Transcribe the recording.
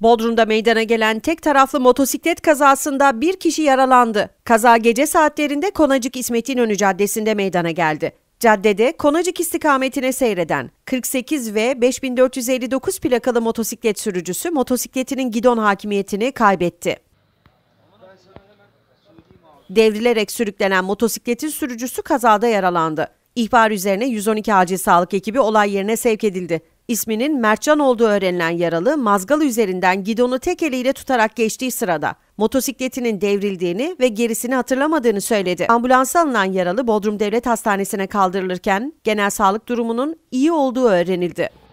Bodrum'da meydana gelen tek taraflı motosiklet kazasında bir kişi yaralandı. Kaza gece saatlerinde Konacık İsmet İnönü Caddesi'nde meydana geldi. Caddede Konacık istikametine seyreden 48 ve 5459 plakalı motosiklet sürücüsü motosikletinin gidon hakimiyetini kaybetti. Devrilerek sürüklenen motosikletin sürücüsü kazada yaralandı. İhbar üzerine 112 acil sağlık ekibi olay yerine sevk edildi. İsminin Mertcan olduğu öğrenilen yaralı mazgal üzerinden gidonu tek eliyle tutarak geçtiği sırada motosikletinin devrildiğini ve gerisini hatırlamadığını söyledi. Ambulansa alınan yaralı Bodrum Devlet Hastanesi'ne kaldırılırken genel sağlık durumunun iyi olduğu öğrenildi.